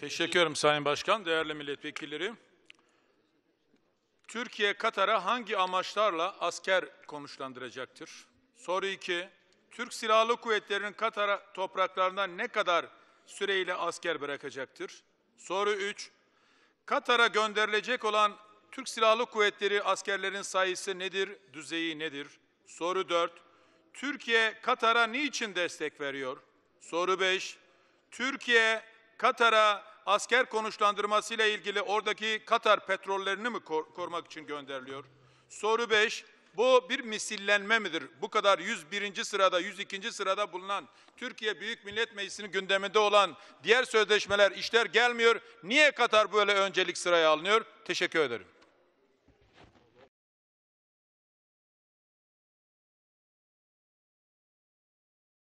Teşekkür ederim Sayın Başkan, değerli milletvekilleri. Türkiye Katar'a hangi amaçlarla asker konuşlandıracaktır? Soru 2. Türk Silahlı Kuvvetleri'nin Katar topraklarından ne kadar süreyle asker bırakacaktır? Soru 3. Katar'a gönderilecek olan Türk Silahlı Kuvvetleri askerlerin sayısı nedir, düzeyi nedir? Soru 4. Türkiye Katar'a niçin destek veriyor? Soru 5. Türkiye Katar'a asker konuşlandırmasıyla ilgili oradaki Katar petrollerini mi kor korumak için gönderiliyor? Soru 5. Bu bir misillenme midir? Bu kadar 101. sırada, 102. sırada bulunan Türkiye Büyük Millet Meclisi'nin gündeminde olan diğer sözleşmeler işler gelmiyor. Niye Katar böyle öncelik sıraya alınıyor? Teşekkür ederim.